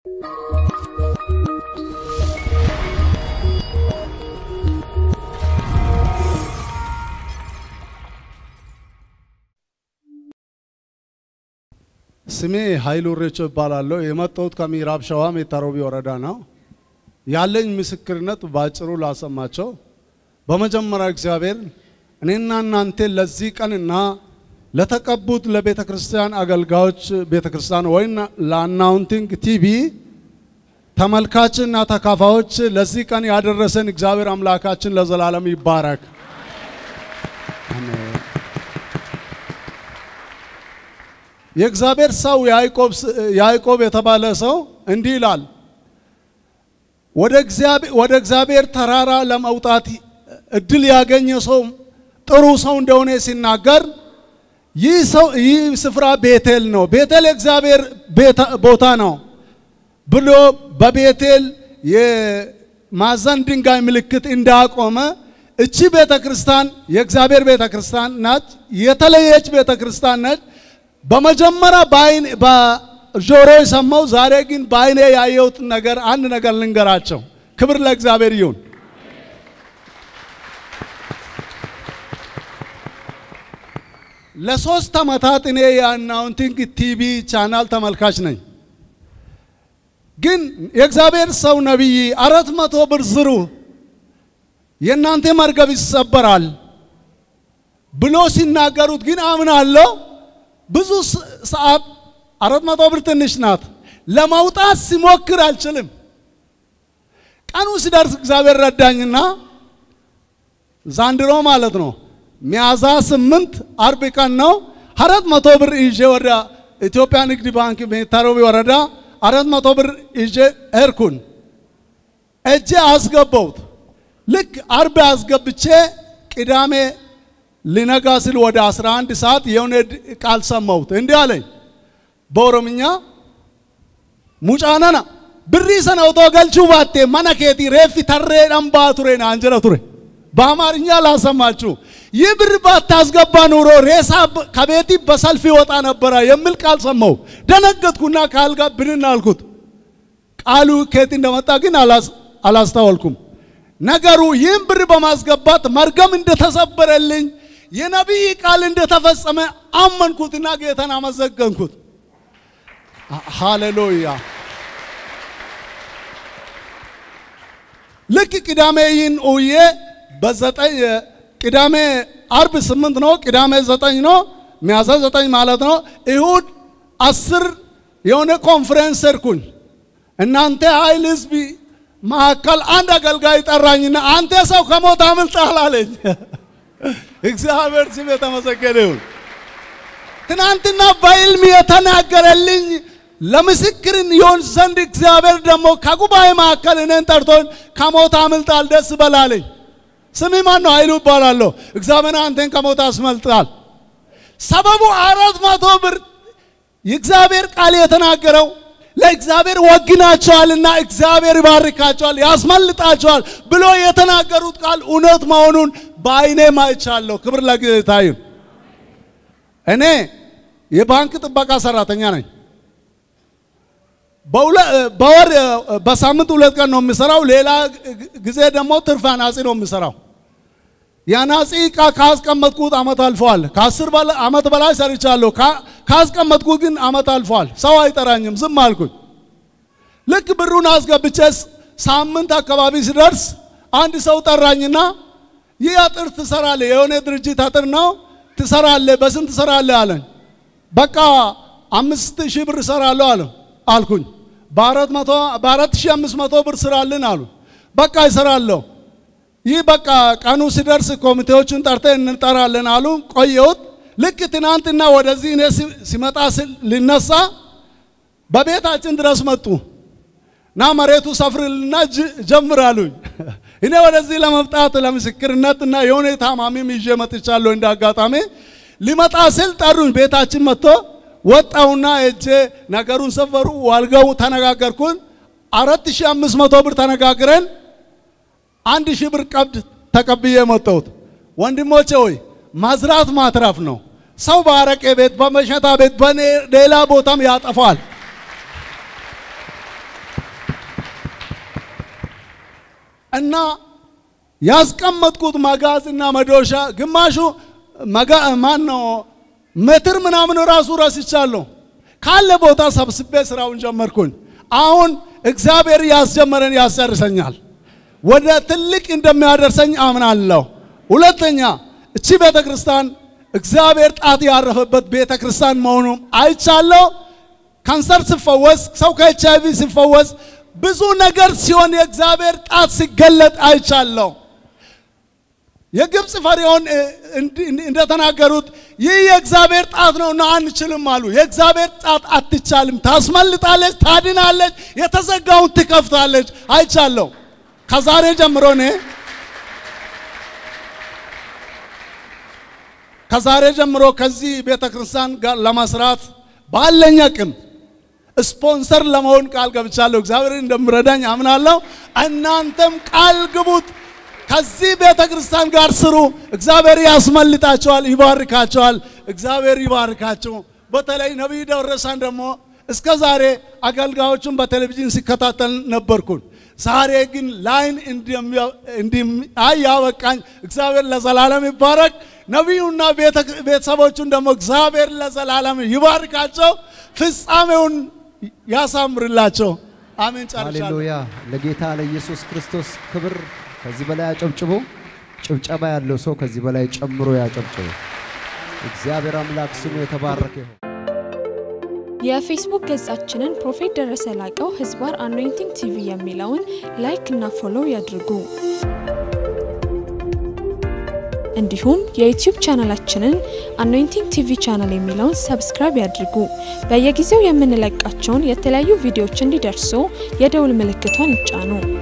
ስሜ ኃይሉ ሬቾ እባላለሁ። የመጣሁት ከምዕራብ ሸዋ ሜታሮቢ ወረዳ ነው። ያለኝ ምስክርነት በአጭሩ ላሰማቸው። በመጀመሪያ እግዚአብሔር እኔና እናንተ ለዚህ ቀንና ለተቀቡት ለቤተ ክርስቲያን አገልጋዮች ቤተ ክርስቲያን ወይም ለአናውንቲንግ ቲቪ ተመልካችና ተካፋዮች ለዚህ ቀን ያደረሰን እግዚአብሔር አምላካችን ለዘላለም ይባረክ። የእግዚአብሔር ሰው ያዕቆብ የተባለ ሰው እንዲህ ይላል፣ ወደ እግዚአብሔር ተራራ ለመውጣት እድል ያገኘ ሰው ጥሩ ሰው እንደሆነ ሲናገር ይህ ሰው ይህ ስፍራ ቤቴል ነው፣ ቤቴል የእግዚአብሔር ቦታ ነው ብሎ በቤቴል የማዕዘን ድንጋይ ምልክት እንዳቆመ እቺ ቤተ ክርስቲያን የእግዚአብሔር ቤተ ክርስቲያን ናት። የተለየች ቤተ ክርስቲያን ናት። በመጀመሪያ በአይን በጆሮ የሰማው ዛሬ ግን በአይኔ ያየሁት ነገር አንድ ነገር ልንገራቸው። ክብር ለእግዚአብሔር ይሁን። ለሶስት ዓመታት እኔ የአናውንቲንግ ቲቪ ቻናል ተመልካች ነኝ። ግን የእግዚአብሔር ሰው ነቢይ አራት መቶ ብር ዝሩ፣ የእናንተ መርገብ ይሰበራል ብሎ ሲናገሩት ግን አምናለሁ። ብዙ ሰዓት አራት መቶ ብር ትንሽ ናት። ለማውጣት ሲሞክር አልችልም። ቀኑ ሲደርስ እግዚአብሔር ረዳኝና ዛንድሮ ማለት ነው ሚያዝያ ስምንት አርብ ቀን ነው። አራት መቶ ብር ይዤ ወደ ኢትዮጵያ ንግድ ባንክ ሜታሮቢ ወረዳ አራት መቶ ብር ይዤ ሄድኩን። እጄ አስገባሁት። ልክ አርብ አስገብቼ ቅዳሜ ሊነጋ ስል ወደ 11 ሰዓት የሆነ ቃል ሰማሁት። እንዲህ አለኝ በኦሮምኛ ሙጫነና ብሪ ሰነውቶ ገልቹ ባቴ መነኬቲ ሬፊ ተሬ ደንባ ቱሬ ቱሬ በአማርኛ ላሰማችሁ ይህ ብር ባታስገባ ኑሮ ሬሳ ከቤት በሰልፍ ይወጣ ነበረ የሚል ቃል ሰማው። ደነገጥኩና ከአልጋ ብንን አልኩት። ቃሉ ከየት እንደመጣ ግን አላስታወልኩም! ነገሩ ይህን ብር በማስገባት መርገም እንደተሰበረልኝ የነቢይ ቃል እንደተፈጸመ አመንኩትና ጌታን አመዘገንኩት! ሃሌሉያ። ልክ ቅዳሜ ይህን ውዬ በዘጠኝ ቅዳሜ አርብ ስምንት ነው፣ ቅዳሜ ዘጠኝ ነው፣ ሚያዝያ ዘጠኝ ማለት ነው። እሁድ አስር የሆነ ኮንፈረንስ ሰርኩኝ። እናንተ ኃይል ህዝብ መካከል አንድ አገልጋይ ጠራኝና አንተ ሰው ከሞት አምልጣል አለኝ። እግዚአብሔር ስም የተመሰገነ ይሁን። ትናንትና በሕልም የተናገረልኝ ለምስክርን ይሆን ዘንድ እግዚአብሔር ደግሞ ከጉባኤ መካከል እኔን ጠርቶን ከሞት አምልጣል ደስ በላለኝ። ስሜ ማን ነው? ኃይሉ እባላለሁ። እግዚአብሔር አንተን ከሞት አስመልጣል። ሰበቡ አራት መቶ ብር የእግዚአብሔር ቃል የተናገረው ለእግዚአብሔር ወግናቸዋልና እግዚአብሔር ይባርካቸዋል፣ ያስመልጣቸዋል ብሎ የተናገሩት ቃል እውነት መሆኑን በአይኔ አይቻለሁ። ክብር ለጌታ ይሁን። እኔ የባንክ ጥበቃ ሰራተኛ ነኝ። በወር በሳምንት ሁለት ቀን ነው የሚሰራው። ሌላ ጊዜ ደግሞ ትርፍ አናጺ ነው የሚሰራው። የአናጺ እቃ ካስቀመጥኩት አመት አልፈዋል። ከአስር አመት በላይ ሰርቻለሁ። ካስቀመጥኩት ግን አመት አልፈዋል። ሰው አይጠራኝም፣ ዝም አልኩኝ። ልክ ብሩን አስገብቼስ ሳምንት አካባቢ ሲደርስ አንድ ሰው ጠራኝና ይህ አጥር ትሰራለ የሆነ ድርጅት አጥር ነው ትሰራለ፣ በስንት ትሰራለ አለኝ። በቃ አምስት ሺህ ብር እሰራለሁ አለ አልኩኝ። በአራት ሺህ አምስት መቶ ብር ስራልን አሉ። በቃ ይሰራለሁ። ይህ በቃ ቀኑ ሲደርስ ኮሚቴዎቹን ጠርተን እንጠራለን አሉ። ቆየሁት። ልክ ትናንትና ወደዚህ እኔ ሲመጣ ልነሳ በቤታችን ድረስ መጡ እና መሬቱ ሰፍርልና ጀምር እኔ ወደዚህ ለመምጣት እና የሆነ ታማሚም ይዤ መጥቻለሁ። እንደ አጋጣሚ ሊመጣ ስል ጠሩኝ። ቤታችን መጥቶ ወጣውና እጄ ነገሩን ሰፈሩ ዋልጋው ተነጋገርኩን። 4500 ብር ተነጋግረን አንድ ሺህ ብር ቀብድ ተቀብዬ መጣሁት። ወንድሞቼ ሆይ ማዝራት ማትረፍ ነው። ሰው በአረቄ ቤት፣ በመሸታ ቤት፣ በሌላ ቦታም ያጠፋል። እና ያስቀመጥኩት እና መዶሻ ግማሹ ማን ነው ምትር ምናምን ራሱ ረስቻለሁ። ካለ ቦታ ሰብስቤ ስራውን ጀመርኩኝ። አሁን እግዚአብሔር ያስጀመረን ያስጨርሰኛል፣ ወደ ትልቅ እንደሚያደርሰኝ አምናለሁ። ሁለተኛ እቺ ቤተ ክርስቲያን እግዚአብሔር ጣት ያረፈበት ቤተ ክርስቲያን መሆኑም አይቻለሁ። ካንሰር ሲፈወስ፣ ሰው ከኤች አይቪ ሲፈወስ፣ ብዙ ነገር ሲሆን የእግዚአብሔር ጣት ሲገለጥ አይቻለሁ። የግብፅ ፈሪዖን እንደተናገሩት ይህ የእግዚአብሔር ጣት እና አንችልም አሉ። የእግዚአብሔር ጣት አትቻልም፣ ታስመልጣለች፣ ታድናለች፣ የተዘጋውን ትከፍታለች። አይቻለሁ። ከዛሬ ጀምሮ እኔ ከዛሬ ጀምሮ ከዚህ ቤተ ክርስቲያን ጋር ለመስራት ባለኝ አቅም ስፖንሰር ለመሆን ቃል ገብቻለሁ። እግዚአብሔር እንደምረዳኝ አምናለሁ። እናንተም ቃል ግቡት። ከዚህ ቤተ ክርስቲያን ጋር ስሩ። እግዚአብሔር ያስመልጣቸዋል፣ ይባርካቸዋል። እግዚአብሔር ይባርካቸው። በተለይ ነቢይ ደረሰን ደግሞ እስከ ዛሬ አገልጋዮቹን በቴሌቪዥን ሲከታተል ነበርኩን። ዛሬ ግን ላይን እንዲያይ ያበቃኝ እግዚአብሔር ለዘላለም ይባረክ። ነቢዩና ቤተሰቦቹን ደግሞ እግዚአብሔር ለዘላለም ይባርካቸው፣ ፍጻሜውን ያሳምርላቸው። አሜን። ጨርሻለሁ። ሃሌሉያ። ለጌታ ለኢየሱስ ክርስቶስ ክብር ከዚህ በላይ አጨብጭቡ። ጭብጨባ ያለው ሰው ከዚህ በላይ ጨምሮ ያጨብጭቡ። እግዚአብሔር አምላክ ስሙ የተባረከ ይሁን። የፌስቡክ ገጻችንን ፕሮፌት ደረሰ ላቀው ህዝባር አኖይንቲንግ ቲቪ የሚለውን ላይክ እና ፎሎው ያድርጉ። እንዲሁም የዩቲዩብ ቻናላችንን አኖይንቲንግ ቲቪ ቻናል የሚለውን ሰብስክራይብ ያድርጉ። በየጊዜው የምንለቃቸውን የተለያዩ ቪዲዮዎች እንዲደርሱ የደውል ምልክቷን ይጫኑ።